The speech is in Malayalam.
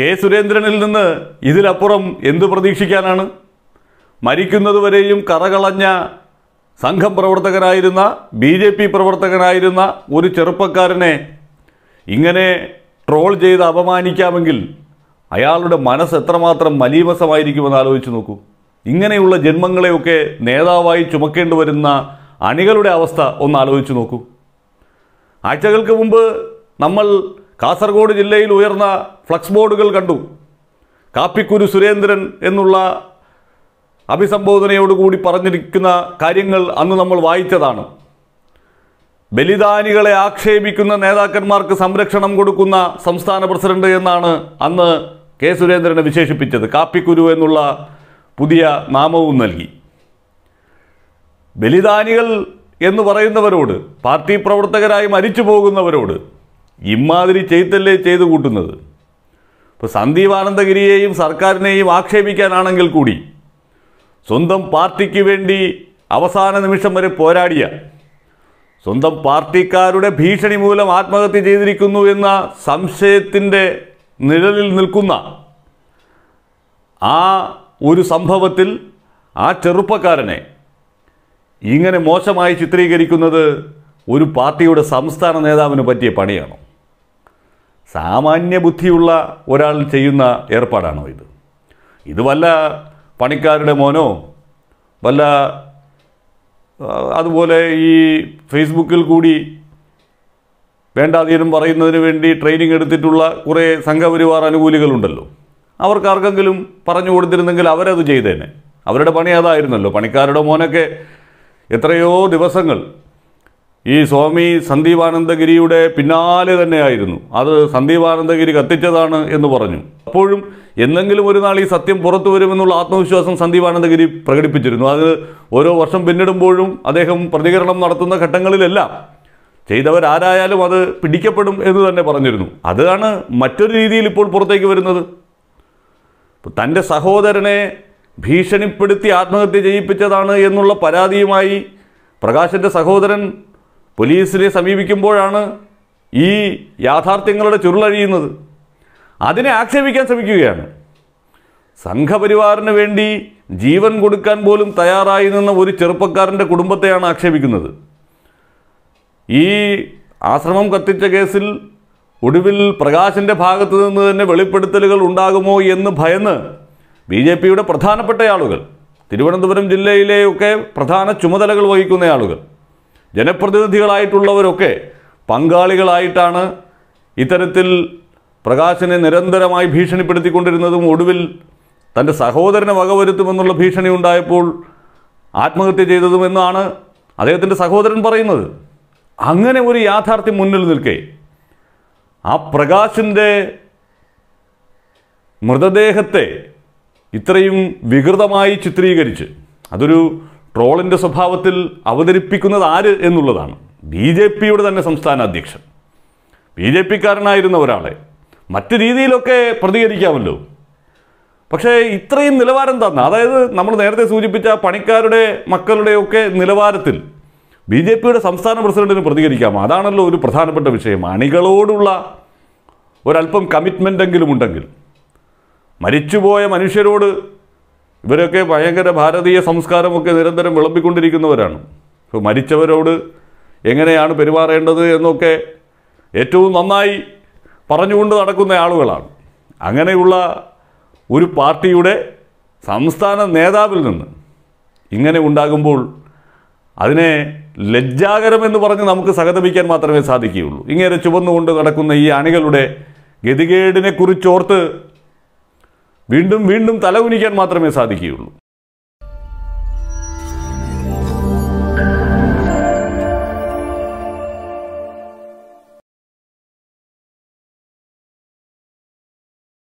കെ സുരേന്ദ്രനിൽ നിന്ന് ഇതിലപ്പുറം എന്തു പ്രതീക്ഷിക്കാനാണ് മരിക്കുന്നതുവരെയും കറകളഞ്ഞ സംഘം പ്രവർത്തകനായിരുന്ന ബി ജെ പി പ്രവർത്തകനായിരുന്ന ഒരു ചെറുപ്പക്കാരനെ ഇങ്ങനെ ട്രോൾ ചെയ്ത് അപമാനിക്കാമെങ്കിൽ അയാളുടെ മനസ്സ് എത്രമാത്രം മലീമസമായിരിക്കുമെന്ന് ആലോചിച്ച് നോക്കൂ ഇങ്ങനെയുള്ള ജന്മങ്ങളെയൊക്കെ നേതാവായി ചുമക്കേണ്ടി വരുന്ന അണികളുടെ അവസ്ഥ ഒന്ന് ആലോചിച്ച് നോക്കൂ ആഴ്ചകൾക്ക് മുമ്പ് നമ്മൾ കാസർഗോഡ് ജില്ലയിൽ ഉയർന്ന ഫ്ലക്സ് ബോർഡുകൾ കണ്ടു കാപ്പിക്കുരു സുരേന്ദ്രൻ എന്നുള്ള അഭിസംബോധനയോടുകൂടി പറഞ്ഞിരിക്കുന്ന കാര്യങ്ങൾ അന്ന് നമ്മൾ വായിച്ചതാണ് ബലിദാനികളെ ആക്ഷേപിക്കുന്ന നേതാക്കന്മാർക്ക് സംരക്ഷണം കൊടുക്കുന്ന സംസ്ഥാന പ്രസിഡന്റ് എന്നാണ് അന്ന് കെ സുരേന്ദ്രനെ വിശേഷിപ്പിച്ചത് കാപ്പിക്കുരു എന്നുള്ള പുതിയ നാമവും നൽകി ബലിദാനികൾ എന്ന് പറയുന്നവരോട് പാർട്ടി പ്രവർത്തകരായി മരിച്ചു പോകുന്നവരോട് ഇമാതിരി ചെയ്തല്ലേ ചെയ്തു കൂട്ടുന്നത് ഇപ്പോൾ സന്ദീപ് ആനന്ദഗിരിയെയും സർക്കാരിനെയും ആക്ഷേപിക്കാനാണെങ്കിൽ കൂടി സ്വന്തം പാർട്ടിക്ക് വേണ്ടി അവസാന നിമിഷം വരെ പോരാടിയ സ്വന്തം പാർട്ടിക്കാരുടെ ഭീഷണി മൂലം ആത്മഹത്യ ചെയ്തിരിക്കുന്നു എന്ന സംശയത്തിൻ്റെ നിഴലിൽ നിൽക്കുന്ന ആ ഒരു സംഭവത്തിൽ ആ ചെറുപ്പക്കാരനെ ഇങ്ങനെ മോശമായി ചിത്രീകരിക്കുന്നത് ഒരു പാർട്ടിയുടെ സംസ്ഥാന നേതാവിന് പറ്റിയ പണിയാണ് സാമാന്യ ബുദ്ധിയുള്ള ഒരാൾ ചെയ്യുന്ന ഏർപ്പാടാണോ ഇത് ഇത് വല്ല പണിക്കാരുടെ മോനോ വല്ല അതുപോലെ ഈ ഫേസ്ബുക്കിൽ കൂടി വേണ്ടാതീനം പറയുന്നതിന് വേണ്ടി ട്രെയിനിങ് എടുത്തിട്ടുള്ള കുറേ സംഘപരിവാർ അനുകൂലികളുണ്ടല്ലോ അവർക്കാർക്കെങ്കിലും പറഞ്ഞു കൊടുത്തിരുന്നെങ്കിൽ അവരത് ചെയ്തേനെ അവരുടെ പണി അതായിരുന്നല്ലോ പണിക്കാരുടെ മോനൊക്കെ എത്രയോ ദിവസങ്ങൾ ഈ സ്വാമി സന്ദീപാനന്ദഗിരിയുടെ പിന്നാലെ തന്നെയായിരുന്നു അത് സന്ദീപാനന്ദഗിരി കത്തിച്ചതാണ് എന്ന് പറഞ്ഞു അപ്പോഴും എന്തെങ്കിലും ഒരു നാൾ ഈ സത്യം പുറത്തു വരുമെന്നുള്ള ആത്മവിശ്വാസം സന്ദീപാനന്ദഗിരി പ്രകടിപ്പിച്ചിരുന്നു അത് ഓരോ വർഷം പിന്നിടുമ്പോഴും അദ്ദേഹം പ്രതികരണം നടത്തുന്ന ഘട്ടങ്ങളിലെല്ലാം ചെയ്തവരാരായാലും അത് പിടിക്കപ്പെടും എന്ന് തന്നെ പറഞ്ഞിരുന്നു അതാണ് മറ്റൊരു രീതിയിൽ ഇപ്പോൾ പുറത്തേക്ക് വരുന്നത് തൻ്റെ സഹോദരനെ ഭീഷണിപ്പെടുത്തി ആത്മഹത്യ ചെയ്യിപ്പിച്ചതാണ് എന്നുള്ള പരാതിയുമായി പ്രകാശൻ്റെ സഹോദരൻ പോലീസിനെ സമീപിക്കുമ്പോഴാണ് ഈ യാഥാർത്ഥ്യങ്ങളുടെ ചുരുളഴിയുന്നത് അതിനെ ആക്ഷേപിക്കാൻ ശ്രമിക്കുകയാണ് സംഘപരിവാറിന് വേണ്ടി ജീവൻ കൊടുക്കാൻ പോലും തയ്യാറായി നിന്ന ഒരു ചെറുപ്പക്കാരൻ്റെ കുടുംബത്തെയാണ് ആക്ഷേപിക്കുന്നത് ഈ ആശ്രമം കത്തിച്ച കേസിൽ ഒടുവിൽ പ്രകാശിൻ്റെ ഭാഗത്തു നിന്ന് തന്നെ വെളിപ്പെടുത്തലുകൾ ഉണ്ടാകുമോ എന്ന് ഭയന്ന് ബി ജെ പിയുടെ പ്രധാനപ്പെട്ട ആളുകൾ തിരുവനന്തപുരം ജില്ലയിലെയൊക്കെ പ്രധാന ചുമതലകൾ വഹിക്കുന്ന ആളുകൾ ജനപ്രതിനിധികളായിട്ടുള്ളവരൊക്കെ പങ്കാളികളായിട്ടാണ് ഇത്തരത്തിൽ പ്രകാശനെ നിരന്തരമായി ഭീഷണിപ്പെടുത്തിക്കൊണ്ടിരുന്നതും ഒടുവിൽ തൻ്റെ സഹോദരനെ വകവരുത്തുമെന്നുള്ള ഭീഷണി ഉണ്ടായപ്പോൾ ആത്മഹത്യ ചെയ്തതുമെന്നാണ് അദ്ദേഹത്തിൻ്റെ സഹോദരൻ പറയുന്നത് അങ്ങനെ ഒരു യാഥാർത്ഥ്യം മുന്നിൽ നിൽക്കെ ആ പ്രകാശിൻ്റെ മൃതദേഹത്തെ ഇത്രയും വികൃതമായി ചിത്രീകരിച്ച് അതൊരു ട്രോളിൻ്റെ സ്വഭാവത്തിൽ അവതരിപ്പിക്കുന്നത് ആര് എന്നുള്ളതാണ് ബി ജെ പിയുടെ തന്നെ സംസ്ഥാന അധ്യക്ഷൻ ബി ജെ പിക്കാരനായിരുന്ന ഒരാളെ മറ്റു രീതിയിലൊക്കെ പ്രതികരിക്കാമല്ലോ പക്ഷേ ഇത്രയും നിലവാരം തന്ന അതായത് നമ്മൾ നേരത്തെ സൂചിപ്പിച്ച പണിക്കാരുടെ മക്കളുടെയൊക്കെ നിലവാരത്തിൽ ബി ജെ പിയുടെ സംസ്ഥാന പ്രസിഡന്റിന് പ്രതികരിക്കാമോ അതാണല്ലോ ഒരു പ്രധാനപ്പെട്ട വിഷയം അണികളോടുള്ള ഒരല്പം കമ്മിറ്റ്മെൻ്റെങ്കിലും ഉണ്ടെങ്കിൽ മരിച്ചുപോയ മനുഷ്യരോട് ഇവരൊക്കെ ഭയങ്കര ഭാരതീയ സംസ്കാരമൊക്കെ നിരന്തരം വിളമ്പിക്കൊണ്ടിരിക്കുന്നവരാണ് ഇപ്പോൾ മരിച്ചവരോട് എങ്ങനെയാണ് പെരുമാറേണ്ടത് എന്നൊക്കെ ഏറ്റവും നന്നായി പറഞ്ഞുകൊണ്ട് നടക്കുന്ന ആളുകളാണ് അങ്ങനെയുള്ള ഒരു പാർട്ടിയുടെ സംസ്ഥാന നേതാവിൽ നിന്ന് ഇങ്ങനെ ഉണ്ടാകുമ്പോൾ അതിനെ ലജ്ജാകരമെന്ന് പറഞ്ഞ് നമുക്ക് സഹതപിക്കാൻ മാത്രമേ സാധിക്കുകയുള്ളൂ ഇങ്ങനെ ചുവന്നുകൊണ്ട് നടക്കുന്ന ഈ അണികളുടെ ഗതികേടിനെക്കുറിച്ചോർത്ത് വീണ്ടും വീണ്ടും തലകുനിക്കാൻ മാത്രമേ സാധിക്കുകയുള്ളൂ